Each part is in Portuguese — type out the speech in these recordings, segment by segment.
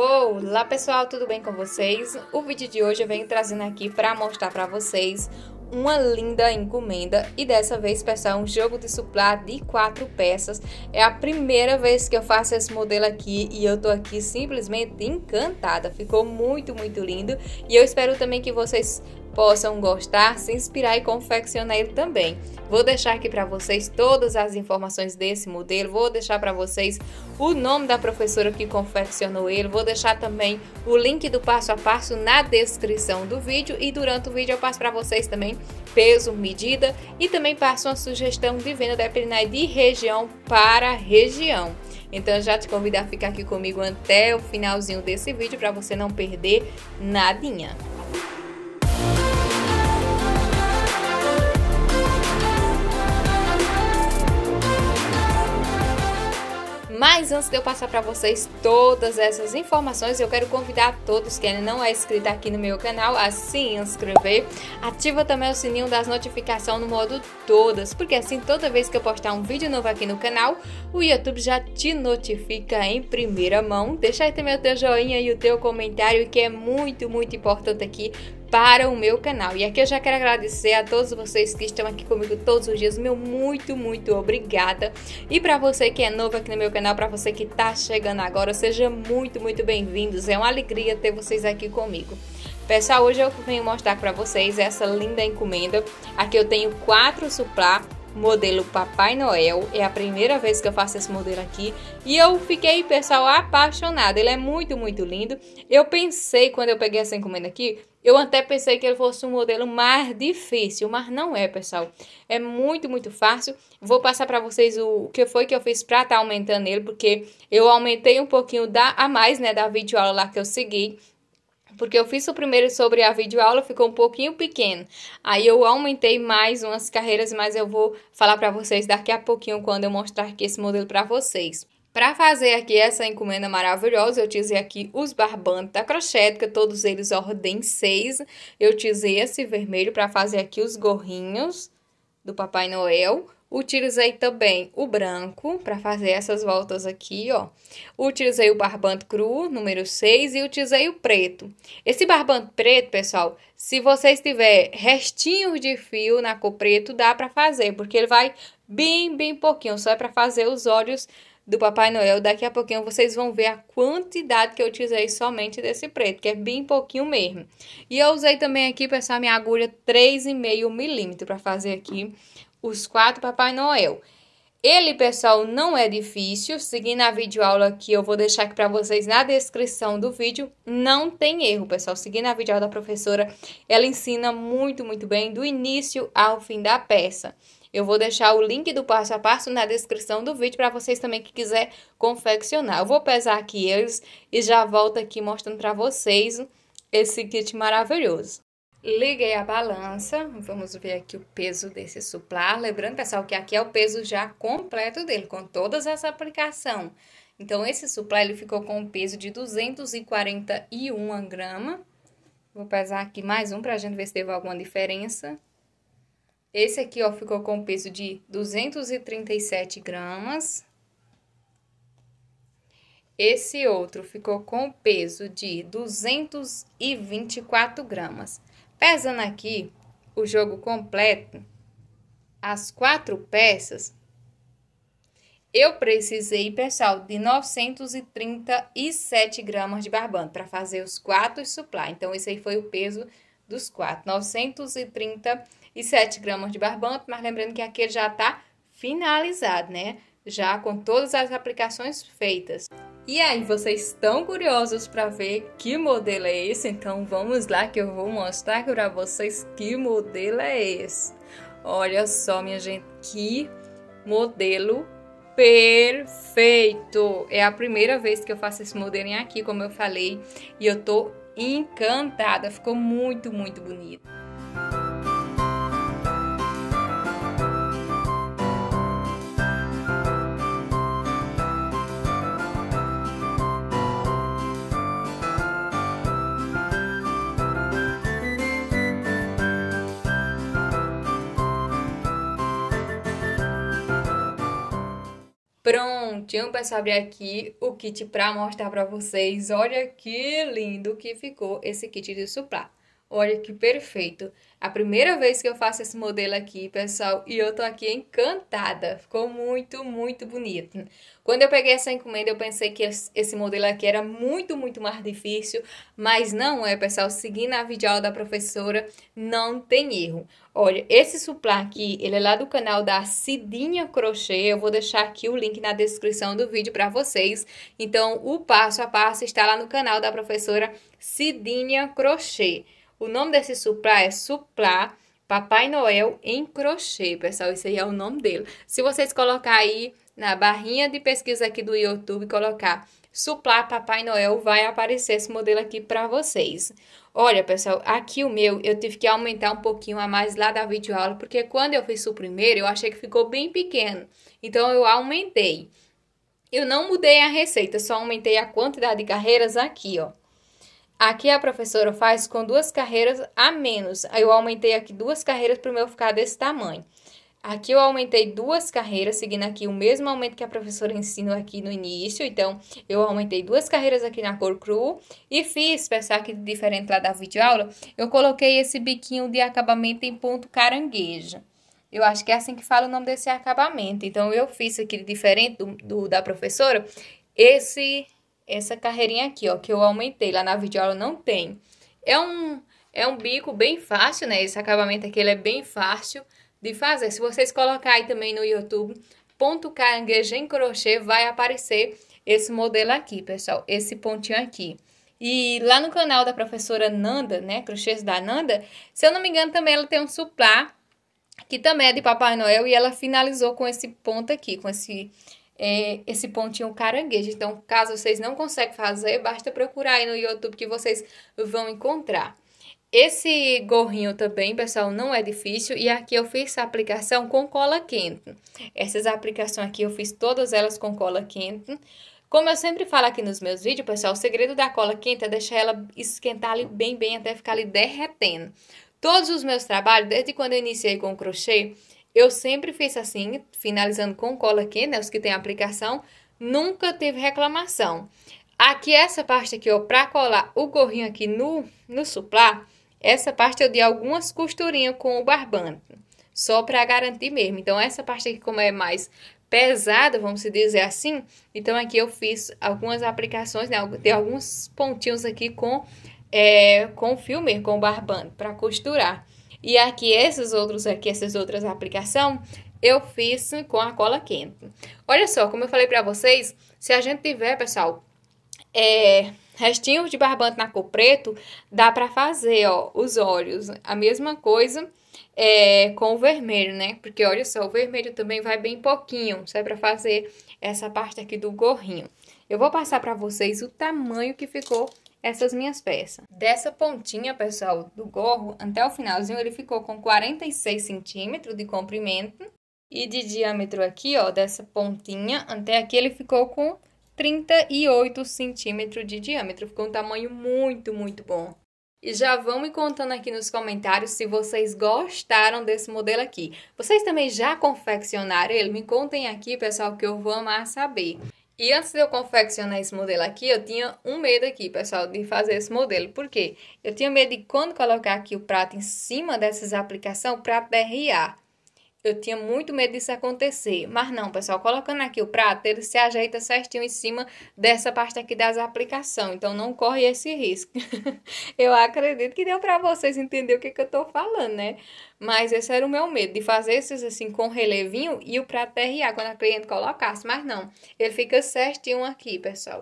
Olá pessoal, tudo bem com vocês? O vídeo de hoje eu venho trazendo aqui para mostrar para vocês uma linda encomenda e dessa vez pessoal é um jogo de suplá de quatro peças é a primeira vez que eu faço esse modelo aqui e eu tô aqui simplesmente encantada ficou muito muito lindo e eu espero também que vocês possam gostar, se inspirar e confeccionar ele também. Vou deixar aqui para vocês todas as informações desse modelo, vou deixar para vocês o nome da professora que confeccionou ele, vou deixar também o link do passo a passo na descrição do vídeo e durante o vídeo eu passo para vocês também peso, medida e também passo uma sugestão de venda dependendo de região para região. Então já te convido a ficar aqui comigo até o finalzinho desse vídeo para você não perder nadinha. Mas antes de eu passar para vocês todas essas informações, eu quero convidar todos que ainda não é inscrito aqui no meu canal a se inscrever. Ativa também o sininho das notificações no modo todas, porque assim toda vez que eu postar um vídeo novo aqui no canal, o YouTube já te notifica em primeira mão. Deixa aí também o teu joinha e o teu comentário, que é muito, muito importante aqui para o meu canal. E aqui eu já quero agradecer a todos vocês que estão aqui comigo todos os dias. Meu muito, muito obrigada. E para você que é novo aqui no meu canal, para você que está chegando agora, seja muito, muito bem-vindos. É uma alegria ter vocês aqui comigo. Pessoal, hoje eu venho mostrar para vocês essa linda encomenda. Aqui eu tenho quatro suplá modelo Papai Noel. É a primeira vez que eu faço esse modelo aqui e eu fiquei, pessoal, apaixonada. Ele é muito, muito lindo. Eu pensei quando eu peguei essa encomenda aqui eu até pensei que ele fosse um modelo mais difícil, mas não é, pessoal. É muito, muito fácil. Vou passar para vocês o, que foi que eu fiz para estar tá aumentando ele, porque eu aumentei um pouquinho da, a mais, né, da videoaula lá que eu segui porque eu fiz o primeiro sobre a videoaula, ficou um pouquinho pequeno. Aí eu aumentei mais umas carreiras, mas eu vou falar para vocês daqui a pouquinho quando eu mostrar aqui esse modelo para vocês. Para fazer aqui essa encomenda maravilhosa, eu utilizei aqui os barbantes da crochética, todos eles ordem 6. Eu utilizei esse vermelho para fazer aqui os gorrinhos do Papai Noel. Utilizei também o branco para fazer essas voltas aqui, ó. Utilizei o barbante cru, número 6, e utilizei o preto. Esse barbante preto, pessoal, se você tiver restinhos de fio na cor preto, dá para fazer, porque ele vai bem, bem pouquinho, só é para fazer os olhos do Papai Noel. Daqui a pouquinho vocês vão ver a quantidade que eu utilizei somente desse preto, que é bem pouquinho mesmo. E eu usei também aqui, pessoal, minha agulha 3,5 milímetro para fazer aqui os quatro Papai Noel. Ele, pessoal, não é difícil, seguindo a videoaula que eu vou deixar aqui para vocês na descrição do vídeo, não tem erro, pessoal. Seguindo a videoaula da professora, ela ensina muito, muito bem, do início ao fim da peça. Eu vou deixar o link do passo a passo na descrição do vídeo para vocês também que quiser confeccionar. Eu vou pesar aqui eles e já volto aqui mostrando para vocês esse kit maravilhoso. Liguei a balança, vamos ver aqui o peso desse suplar. Lembrando, pessoal, que aqui é o peso já completo dele, com todas as aplicações. Então, esse suplar ele ficou com um peso de 241 grama. Vou pesar aqui mais um para a gente ver se teve alguma diferença. Esse aqui, ó, ficou com um peso de 237 gramas. Esse outro ficou com um peso de 224 gramas. Pesando aqui o jogo completo, as quatro peças, eu precisei, pessoal, de 937 gramas de barbante para fazer os quatro supply. Então, esse aí foi o peso dos quatro. 937 gramas de barbante, mas lembrando que aqui já está finalizado, né? Já com todas as aplicações feitas. E aí, vocês estão curiosos para ver que modelo é esse? Então vamos lá que eu vou mostrar para vocês que modelo é esse. Olha só, minha gente, que modelo perfeito! É a primeira vez que eu faço esse modelo aqui, como eu falei, e eu tô encantada, ficou muito, muito bonito. prontinho para abrir aqui o kit para mostrar para vocês. Olha que lindo que ficou esse kit de suplá. Olha que perfeito. A primeira vez que eu faço esse modelo aqui, pessoal, e eu tô aqui encantada. Ficou muito, muito bonito. Quando eu peguei essa encomenda, eu pensei que esse modelo aqui era muito, muito mais difícil, mas não é, pessoal. Seguindo a videoaula da professora, não tem erro. Olha, esse suplá aqui, ele é lá do canal da Cidinha Crochê. Eu vou deixar aqui o link na descrição do vídeo para vocês. Então, o passo a passo está lá no canal da professora Cidinha Crochê. O nome desse suplá é suplá Papai Noel em crochê, pessoal. Esse aí é o nome dele. Se vocês colocar aí na barrinha de pesquisa aqui do YouTube, colocar suplá Papai Noel, vai aparecer esse modelo aqui para vocês. Olha, pessoal, aqui o meu eu tive que aumentar um pouquinho a mais lá da videoaula, porque quando eu fiz o primeiro, eu achei que ficou bem pequeno. Então, eu aumentei. Eu não mudei a receita, só aumentei a quantidade de carreiras aqui, ó. Aqui a professora faz com duas carreiras a menos. Eu aumentei aqui duas carreiras para o meu ficar desse tamanho. Aqui eu aumentei duas carreiras, seguindo aqui o mesmo aumento que a professora ensinou aqui no início. Então, eu aumentei duas carreiras aqui na cor cru e fiz, pessoal, aqui diferente lá da videoaula, eu coloquei esse biquinho de acabamento em ponto caranguejo. Eu acho que é assim que fala o nome desse acabamento. Então, eu fiz aqui diferente do, do da professora, esse essa carreirinha aqui, ó, que eu aumentei lá na videoaula, não tem. É um, é um bico bem fácil, né? Esse acabamento aqui, ele é bem fácil de fazer. Se vocês colocarem também no YouTube, ponto caranguejo em crochê, vai aparecer esse modelo aqui, pessoal. Esse pontinho aqui. E lá no canal da professora Nanda, né, Crochês da Nanda, se eu não me engano também ela tem um suplá, que também é de Papai Noel, e ela finalizou com esse ponto aqui, com esse é, esse pontinho caranguejo. Então, caso vocês não conseguem fazer, basta procurar aí no YouTube que vocês vão encontrar. Esse gorrinho também, pessoal, não é difícil e aqui eu fiz a aplicação com cola quente. Essas aplicações aqui eu fiz todas elas com cola quente. Como eu sempre falo aqui nos meus vídeos, pessoal, o segredo da cola quente é deixar ela esquentar ali bem, bem, até ficar ali derretendo. Todos os meus trabalhos, desde quando eu iniciei com crochê, eu sempre fiz assim, finalizando com cola aqui, né? Os que tem aplicação, nunca teve reclamação. Aqui, essa parte aqui, ó, pra colar o gorrinho aqui no, no suplá, essa parte eu dei algumas costurinhas com o barbante, só pra garantir mesmo. Então, essa parte aqui, como é mais pesada, vamos dizer assim, então aqui eu fiz algumas aplicações, né? Dei alguns pontinhos aqui com, é, com o fio mesmo, com o barbante, pra costurar. E aqui esses outros aqui, essas outras aplicações, eu fiz com a cola quente. Olha só, como eu falei pra vocês, se a gente tiver, pessoal, é, restinhos de barbante na cor preto, dá pra fazer, ó, os olhos. A mesma coisa é, com o vermelho, né? Porque, olha só, o vermelho também vai bem pouquinho, só é pra fazer essa parte aqui do gorrinho. Eu vou passar pra vocês o tamanho que ficou essas minhas peças. Dessa pontinha, pessoal, do gorro até o finalzinho, ele ficou com 46 centímetros de comprimento. E de diâmetro aqui, ó, dessa pontinha até aqui, ele ficou com 38 centímetros de diâmetro. Ficou um tamanho muito, muito bom. E já vão me contando aqui nos comentários se vocês gostaram desse modelo aqui. Vocês também já confeccionaram ele? Me contem aqui, pessoal, que eu vou amar saber. E antes de eu confeccionar esse modelo aqui, eu tinha um medo aqui, pessoal, de fazer esse modelo. Por quê? Eu tinha medo de quando colocar aqui o prato em cima dessas aplicações, o prato derriar. Eu tinha muito medo disso acontecer. Mas não, pessoal, colocando aqui o prato, ele se ajeita certinho em cima dessa parte aqui das aplicações. Então, não corre esse risco. eu acredito que deu para vocês entender o que, que eu tô falando, né? Mas esse era o meu medo, de fazer esses assim com relevinho e o prato terrear quando a cliente colocasse. Mas não, ele fica certinho aqui, pessoal.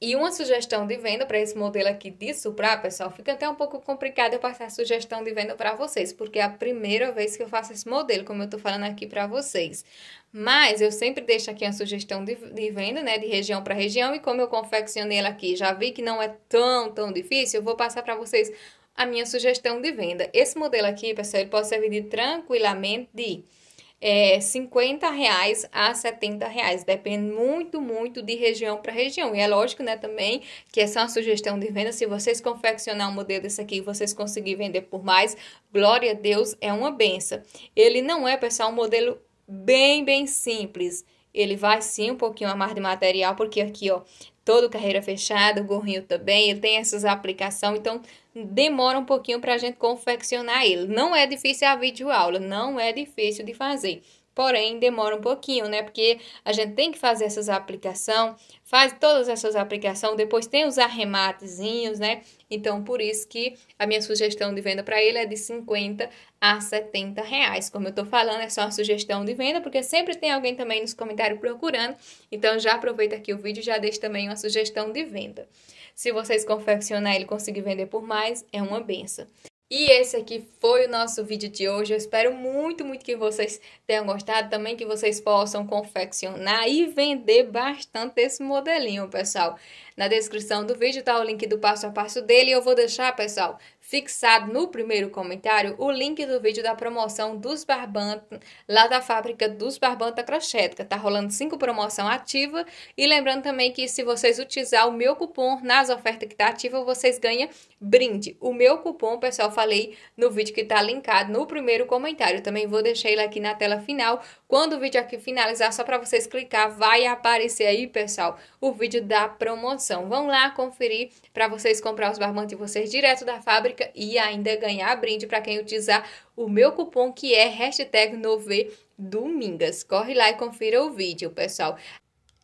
E uma sugestão de venda para esse modelo aqui de Supra, pessoal, fica até um pouco complicado eu passar a sugestão de venda para vocês, porque é a primeira vez que eu faço esse modelo, como eu estou falando aqui para vocês. Mas eu sempre deixo aqui a sugestão de, de venda, né, de região para região, e como eu confeccionei ela aqui, já vi que não é tão, tão difícil, eu vou passar para vocês a minha sugestão de venda. Esse modelo aqui, pessoal, ele pode ser vendido tranquilamente de é, 50 reais a 70 reais. Depende muito, muito de região para região. E é lógico, né, também, que essa é uma sugestão de venda. Se vocês confeccionar um modelo desse aqui e vocês conseguirem vender por mais, glória a Deus, é uma benção. Ele não é, pessoal, um modelo bem, bem simples. Ele vai sim um pouquinho a mais de material, porque aqui, ó, todo carreira fechada, o gorrinho também, ele tem essas aplicações, então demora um pouquinho para a gente confeccionar ele. Não é difícil a videoaula, não é difícil de fazer porém demora um pouquinho, né? Porque a gente tem que fazer essas aplicação, faz todas essas aplicação, depois tem os arrematezinhos, né? Então, por isso que a minha sugestão de venda para ele é de 50 a 70 reais. Como eu estou falando, é só uma sugestão de venda, porque sempre tem alguém também nos comentários procurando. Então, já aproveita aqui o vídeo e já deixa também uma sugestão de venda. Se vocês confeccionar ele conseguir vender por mais, é uma benção. E esse aqui foi o nosso vídeo de hoje. Eu espero muito, muito que vocês tenham gostado. Também que vocês possam confeccionar e vender bastante esse modelinho, pessoal. Na descrição do vídeo tá o link do passo a passo dele. Eu vou deixar, pessoal, fixado no primeiro comentário o link do vídeo da promoção dos barbantes lá da fábrica dos barbanta crochética. Tá rolando cinco promoção ativa e lembrando também que se vocês utilizar o meu cupom nas ofertas que tá ativa, vocês ganham brinde. O meu cupom, pessoal, falei no vídeo que tá linkado no primeiro comentário. Também vou deixar ele aqui na tela final. Quando o vídeo aqui finalizar, só para vocês clicar, vai aparecer aí, pessoal, o vídeo da promoção. Vão lá conferir para vocês comprar os barbantes de vocês direto da fábrica e ainda ganhar brinde para quem utilizar o meu cupom que é hashtag Nove Domingas. Corre lá e confira o vídeo, pessoal.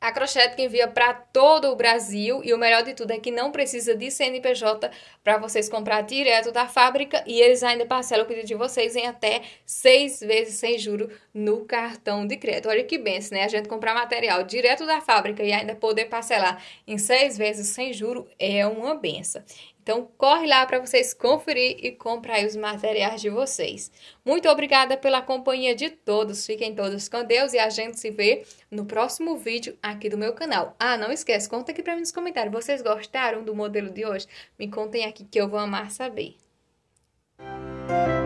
A Crochete que envia para todo o Brasil e o melhor de tudo é que não precisa de CNPJ para vocês comprar direto da fábrica e eles ainda parcelam o pedido de vocês em até seis vezes sem juro no cartão de crédito. Olha que benção, né? A gente comprar material direto da fábrica e ainda poder parcelar em seis vezes sem juro é uma benção. Então corre lá para vocês conferir e comprar os materiais de vocês. Muito obrigada pela companhia de todos. Fiquem todos com Deus e a gente se vê no próximo vídeo aqui do meu canal. Ah, não esquece, conta aqui para mim nos comentários. Vocês gostaram do modelo de hoje? Me contem aqui que eu vou amar saber. Música